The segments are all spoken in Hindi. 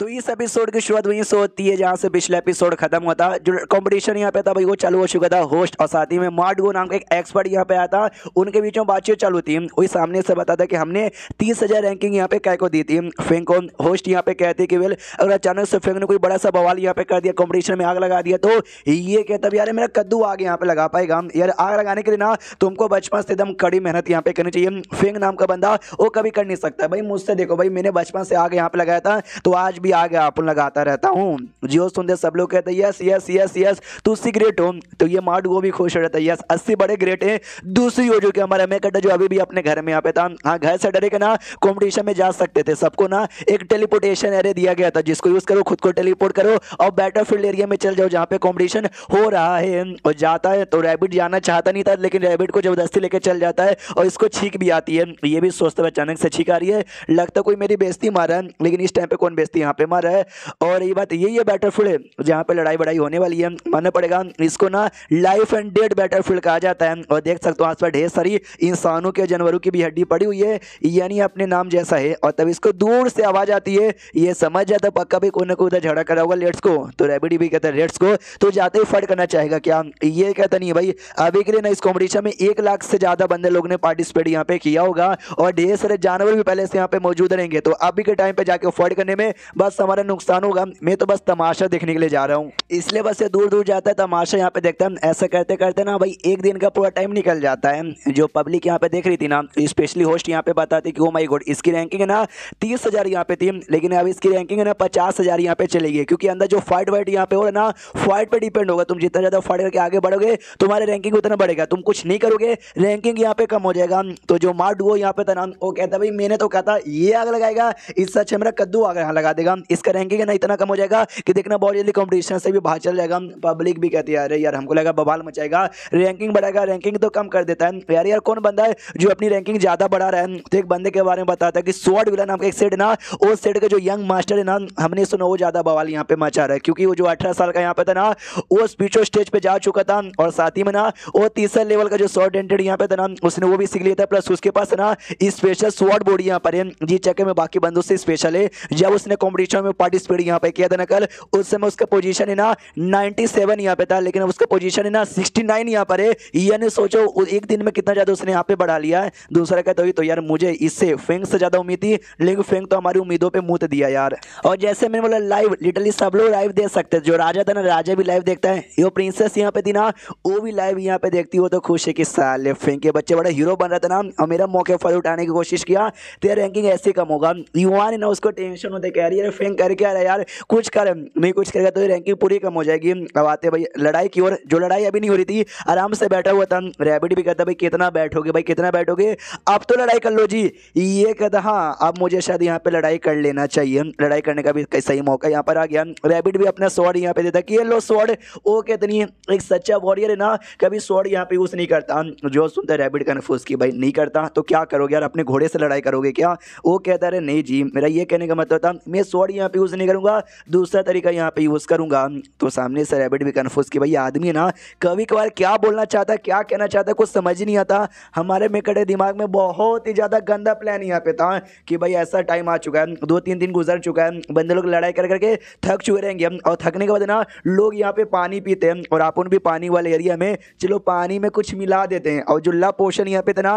तो इस एपिसोड की शुरुआत वहीं से होती है जहाँ से पिछला एपिसोड खत्म होता जो कॉम्पिटिशन यहाँ पे था भाई वो चालू हो चुका था होस्ट और साथ ही में मार्डगो नाम का एक एक्सपर्ट यहाँ पे आया था उनके बीच में बातचीत चालू थी वही सामने से बता था कि हमने तीस हज़ार रैंकिंग यहाँ पे कैको दी थी फेंको को होस्ट यहाँ पे कहते कि वेल अगर अचानक से फेंक ने कोई बड़ा सा बवाल यहाँ पे कर दिया कॉम्पिटिशन में आग लगा दिया तो ये कहता यार मेरा कद्दू आग यहाँ पे लगा पाएगा यार आग लगाने के लिए ना तुमको बचपन से एकदम कड़ी मेहनत यहाँ पे करनी चाहिए फेंक नाम का बंदा वो कभी कर नहीं सकता भाई मुझसे देखो भाई मैंने बचपन से आग यहाँ पे लगाया था तो आज भी आ गया अपन लगाता रहता हूँ जियो सुनते सब लोग कहते यस यस यस यस तो उससे ग्रेट हो तो ये मार्ट वो भी खुश हो जाता है यस अस्सी बड़े ग्रेट हैं दूसरी हो जो कि हमारे मैं जो अभी भी अपने घर में यहाँ पे था हाँ घर से डरे के ना कॉम्पिटिशन में जा सकते थे सबको ना एक टेलीपोर्टेशन एरे दिया गया था जिसको यूज़ करो खुद को टेलीपोर्ट करो और बैटल एरिया में चल जाओ जहाँ पे कॉम्पिटिशन हो रहा है और जाता है तो रैबिट जाना चाहता नहीं था लेकिन रैबिट को ज़बरदस्ती लेकर चल जाता है और इसको छीक भी आती है ये भी सोचते हुए अचानक से छीक आ रही है लगता कोई मेरी बेस्ती मारा लेकिन इस टाइम पे कौन बेस्ती यहाँ यहाँ पे मर है और ये बात यही है बैटर फील्ड जहाँ पे लड़ाई बड़ाई होने वाली है मानना पड़ेगा इसको ना life and dead batter field कहा जाता है और देख सकते हो आस पास ढेर सारी इंसानों के जानवरों की भी हड्डी पड़ी हुई है यानी अपने नाम जैसा है और तब इसको दूर से आवाज़ आती है ये समझ जाता पक्का भी कोने को उधर झगड़ा करा होगा लेट्स को तो रेबिडी भी कहता है लेट्स को तो जाते ही फट करना चाहेगा क्या ये कहता नहीं भाई अभी के लिए ना इस कॉम्पिटिशन में एक लाख से ज़्यादा बंदे लोग ने पार्टिसिपेट यहाँ पे किया होगा और ढेर सारे जानवर भी पहले से यहाँ पे मौजूद रहेंगे तो अभी के टाइम पे जाके अफोर्ड करने में बस हमारा नुकसान होगा मैं तो बस तमाशा देखने के लिए जा रहा हूँ इसलिए बस ये दूर दूर जाता है तमाशा यहाँ पे देखता है ऐसा करते करते ना भाई एक दिन का पूरा टाइम निकल जाता है जो पब्लिक यहाँ पे देख रही थी ना स्पेशली होस्ट यहाँ पे बताती कि वो माई गोड इसकी रैंकिंग है ना तीस हज़ार यहाँ पे थी लेकिन अब इसकी रैंकिंग है ना पचास हज़ार यहाँ पे चली गई क्योंकि अंदर जो फाइट वाइट यहाँ पे हो ना फाइट पर डिपेंड होगा तुम जितना ज़्यादा फाइट करके आगे बढ़ोगे तुम्हारी रैंकिंग उतना बढ़ेगा तुम कुछ नहीं करोगे रैंकिंग यहाँ पे कम हो जाएगा तो जो मार्ड वो यहाँ पे था ना वो कहता भाई मैंने तो कहा था ये आग लगाएगा इससे अच्छा मेरा कद्दू आग यहाँ लगा देगा जाएगा इसका रैंकिंग ना इतना कम हो जाएगा कि देखना बहुत जल्दी कॉम्पिटिशन से भी बाहर चल जाएगा पब्लिक भी कहती है अरे यार हमको लगा बवाल मचाएगा रैंकिंग बढ़ाएगा रैंकिंग तो कम कर देता है तो यार यार कौन बंदा है जो अपनी रैंकिंग ज़्यादा बढ़ा रहा है तो एक बंदे के बारे में बताता है कि स्वर्ड विलन नाम का एक सेट ना उस सेट का जो यंग मास्टर है ना हमने सुना वो ज़्यादा बवाल यहाँ पे मचा रहा है क्योंकि वो जो अठारह साल का यहाँ पे था ना वो स्पीचो स्टेज पे जा चुका था और साथ ही में ना वो तीसरे लेवल का जो शॉर्ट एंटेड यहाँ पे था ना उसने वो भी सीख लिया था प्लस उसके पास ना स्पेशल स्वर्ड बोर्ड यहाँ पर है जी चक्कर में बाकी बंदों से स्पेशल है जब उसने कॉम्पिटिशन परीक्षा में पार्टिसिपेट यहाँ पे किया था ना कल उस समय उसका पोजीशन है ना 97 सेवन यहाँ पे था लेकिन उसका पोजीशन है ना 69 नाइन यहाँ पर है यानी सोचो एक दिन में कितना ज़्यादा उसने यहाँ पे बढ़ा लिया है दूसरा कहते हुई तो यार मुझे इससे फेंक से ज़्यादा उम्मीद थी लेकिन फेंक तो हमारी उम्मीदों पर मुंह दिया यार और जैसे मैंने बोला लाइव लिटरली सब लोग लाइव देख सकते जो राजा था ना राजा भी लाइव देखता है यो प्रिंसेस यहाँ पे थी ना वो भी लाइव यहाँ पे देखती हो तो खुश है कि साले फेंक के बच्चे बड़ा हीरो बन रहा था ना और मेरा मौके फल उठाने की कोशिश किया तेरा रैंकिंग ऐसे कम होगा युवा ने ना उसको टेंशन होते कह रही है फेंक करके आ रहा है यार कुछ कर नहीं कुछ करेगा तो रैंकिंग पूरी कम हो जाएगी अब आते भाई लड़ाई की ओर जो लड़ाई अभी नहीं हो रही थी आराम से बैठा हुआ था रैबिट भी कहता भाई कितना बैठोगे भाई कितना बैठोगे अब तो लड़ाई कर लो जी ये कहता हाँ अब मुझे शायद यहाँ पे लड़ाई कर लेना चाहिए लड़ाई करने का भी सही मौका यहाँ पर आ गया रैबिट भी अपना स्वॉर्ड यहाँ पे देता कि ये लो स्वॉर्ड ओ कितनी एक सच्चा वॉरियर है ना कभी स्वॉर्ड यहाँ पे यूज़ नहीं करता जो सुनते है रैबिट कन्फ्यूज की भाई नहीं करता तो क्या करोगे यार अपने घोड़े से लड़ाई करोगे क्या वो कहता रहे नहीं जी मेरा ये कहने का मतलब था मैं वर्ड यहाँ पे यूज़ नहीं करूँगा दूसरा तरीका यहाँ पे यूज़ करूँगा तो सामने से रैबिट भी कन्फ्यूज़ कि भाई आदमी ना कभी कभार क्या बोलना चाहता क्या कहना चाहता कुछ समझ ही नहीं आता हमारे में कड़े दिमाग में बहुत ही ज़्यादा गंदा प्लान यहाँ पे था कि भाई ऐसा टाइम आ चुका है दो तीन दिन गुजर चुका है बंदे लोग लड़ाई कर करके थक चुके रहेंगे और थकने के बाद ना लोग यहाँ पे पानी पीते हैं और आप उन भी पानी वाले एरिया में चलो पानी में कुछ मिला देते हैं और जो ला पोर्शन यहाँ पे था ना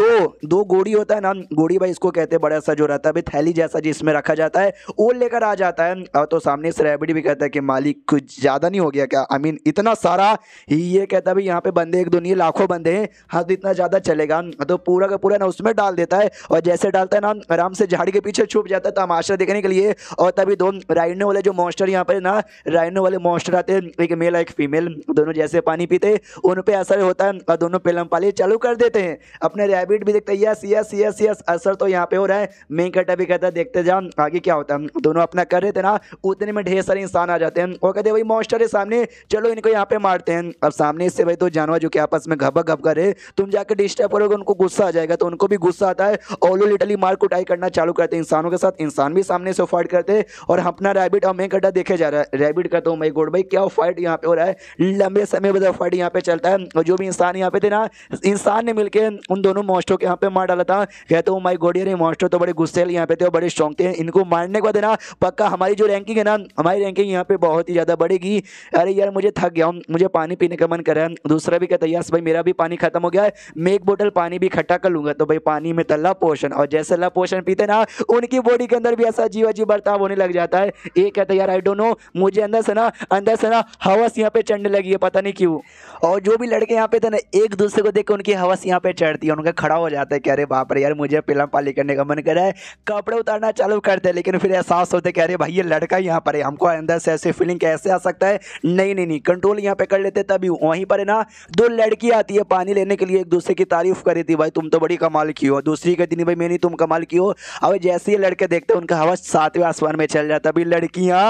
दो दो गोड़ी होता है ना गोड़ी भाई इसको कहते हैं बड़ा सा जो रहता है थैली जैसा जिसमें रखा जाता है वो लेकर आ जाता है तो सामने से रेबडी भी कहता है कि मालिक कुछ ज़्यादा नहीं हो गया क्या आई मीन इतना सारा ये कहता है भाई यहाँ पे बंदे एक दो नहीं लाखों बंदे हैं हाँ तो इतना ज़्यादा चलेगा तो पूरा का पूरा ना उसमें डाल देता है और जैसे डालता है ना आराम से झाड़ी के पीछे छुप जाता है तमाशा देखने के लिए और तभी दो राइनो वाले जो मॉन्स्टर यहाँ पर ना राइनो वाले मॉन्स्टर आते हैं एक मेल और एक फीमेल दोनों जैसे पानी पीते उन पर असर होता है और दोनों पेलम पाली चालू कर देते हैं अपने रैबिट भी देखते हैं यस यस यस यस असर तो यहाँ पे हो रहा है मेन कटा भी कहता है देखते जाओ आगे क्या होता है दोनों अपना कर रहे थे ना उतने में ढेर सारे इंसान आ जाते हैं और कहते भाई मॉन्स्टर है सामने चलो इनको यहाँ पे मारते हैं अब सामने इससे भाई दो तो जानवर जो कि आपस में घबक घब करे तुम जाकर डिस्टर्ब करोगे उनको गुस्सा आ जाएगा तो उनको भी गुस्सा आता है ऑलो लिटली मार कुटाई करना चालू करते हैं इंसानों के साथ इंसान भी सामने से फाइट करते और अपना रैबिट और मैं गड्ढा देखे जा रहा है रैबिट करता हूँ मैं गोड भाई क्या फाइट यहाँ पे हो रहा है लंबे समय बाद फाइट यहाँ पे चलता है और जो भी इंसान यहाँ पे थे ना इंसान ने मिलकर उन दोनों मॉन्स्टरों के यहाँ पे मार डाला था कहते हो माई गोडियर मॉन्स्टर तो बड़े गुस्से यहाँ पे थे और बड़े शौक थे इनको मारने के बाद देना पक्का हमारी जो रैंकिंग है ना हमारी रैंकिंग यहाँ पे बहुत ही ज़्यादा बढ़ेगी अरे यार मुझे थक गया हूँ मुझे पानी पीने का मन कर रहा है दूसरा भी कहता है यार भाई मेरा भी पानी खत्म हो गया है मैं एक बोटल पानी भी इकट्ठा कर लूँगा तो भाई पानी में तल्ला पोषण और जैसे ला पोषण पीते ना उनकी बॉडी के अंदर भी ऐसा जीव अजीब बर्ताव होने लग जाता है एक कहता है यार आई डोंट नो मुझे अंदर से ना अंदर से ना हवस यहाँ पे चढ़ने लगी है पता नहीं क्यों और जो भी लड़के यहाँ पे थे ना एक दूसरे को देख के उनकी हवस यहाँ पे चढ़ती है उनका खड़ा हो जाता है कि अरे बाप रे यार मुझे पिलम पाली करने का मन कर रहा है कपड़े उतारना चालू करते हैं लेकिन फिर ऐसा सास होते कह रहे भाई ये लड़का यहाँ पर है हमको अंदर से ऐसे फीलिंग कैसे आ सकता है नहीं नहीं नहीं कंट्रोल यहाँ पे कर लेते तभी वहीं पर है ना दो लड़की आती है पानी लेने के लिए एक दूसरे की तारीफ करी थी भाई तुम तो बड़ी कमाल की हो दूसरी कहती नहीं भाई मैं नहीं तुम कमाल की हो अब जैसे ही लड़के देखते उनका हवा सातवें आसमान में चल जाता अभी लड़कियाँ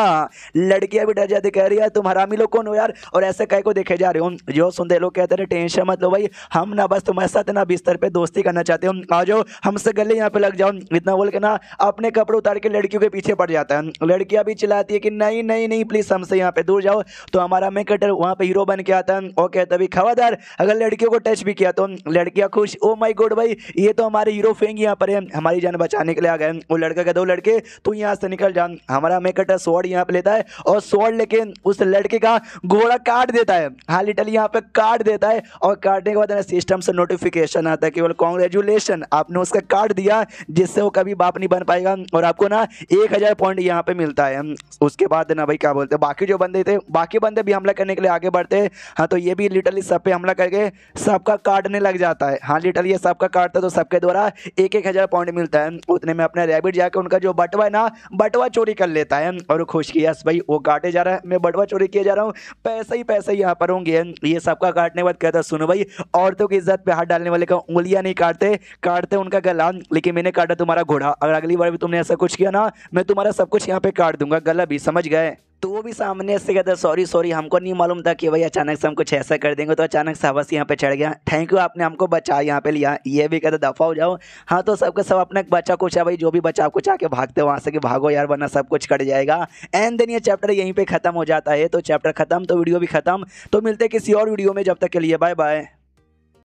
लड़कियाँ भी डर जाती कह रही है तुम हरामी लोग कौन हो यार और ऐसे कह को देखे जा रहे हो जो सुनते लोग कहते रहे टेंशन मत लो भाई हम ना बस तुम्हारे साथ ना बिस्तर पर दोस्ती करना चाहते हो आ जाओ हमसे गले यहाँ पे लग जाओ इतना बोल के ना अपने कपड़े उतार के लड़कियों के पीछे पीछे पड़ जाता है लड़कियां भी चिल्लाती है कि नहीं नहीं नहीं प्लीज़ हमसे यहाँ पे दूर जाओ तो हमारा मैं कटर वहाँ पे हीरो बन के आता है और कहता भी खबरदार अगर लड़कियों को टच भी किया तो लड़कियाँ खुश ओ माई गोड भाई ये तो हमारे हीरो फेंग यहाँ पर है हमारी जान बचाने के लिए आ गए वो लड़का कहते हो लड़के तू यहाँ से निकल जा हमारा मैं कटर स्वॉर्ड यहाँ पे लेता है और स्वॉर्ड लेके उस लड़के का घोड़ा काट देता है हाँ लिटल यहाँ पे काट देता है और काटने के बाद सिस्टम से नोटिफिकेशन आता है केवल कॉन्ग्रेचुलेशन आपने उसका काट दिया जिससे वो कभी बाप नहीं बन पाएगा और आपको ना एक हज़ार पॉइंट यहाँ पे मिलता है उसके बाद ना भाई क्या बोलते हैं बाकी जो बंदे थे बाकी बंदे भी हमला करने के लिए आगे बढ़ते हैं हाँ तो ये भी लिटरली सब पे हमला करके सबका काटने लग जाता है हाँ लिटरली सबका काटता है तो सबके द्वारा एक एक हज़ार पॉइंट मिलता है उतने में अपना रेबिट जाकर उनका जो बटवा है ना बटवा चोरी कर लेता है और खुश किया भाई वो काटे जा रहा है मैं बटवा चोरी किया जा रहा हूँ पैसे ही पैसे यहाँ पर होंगे ये सबका काटने बाद कहता सुनो भाई औरतों की इज्जत पे हाथ डालने वाले का उंगलियाँ नहीं काटते काटते उनका गला लेकिन मैंने काटा तुम्हारा घोड़ा अगर अगली बार भी तुमने ऐसा कुछ किया ना मैं तुम्हारा सब कुछ यहाँ पे काट दूंगा गला भी समझ गए तो वो भी सामने से कहता सॉरी सॉरी हमको नहीं मालूम था कि भाई अचानक से हम कुछ ऐसा कर देंगे तो अचानक से हवस यहाँ पे चढ़ गया थैंक यू आपने हमको बचा यहाँ पे लिया ये भी कहता दफा हो जाओ हाँ तो सबके सब अपना बचा कुछ है भाई जो भी बचा कुछ आके भागते वहाँ से कि भागो यार वरना सब कुछ कट जाएगा एंड देन ये चैप्टर यहीं पर खत्म हो जाता है तो चैप्टर खत्म तो वीडियो भी खत्म तो मिलते किसी और वीडियो में जब तक के लिए बाय बाय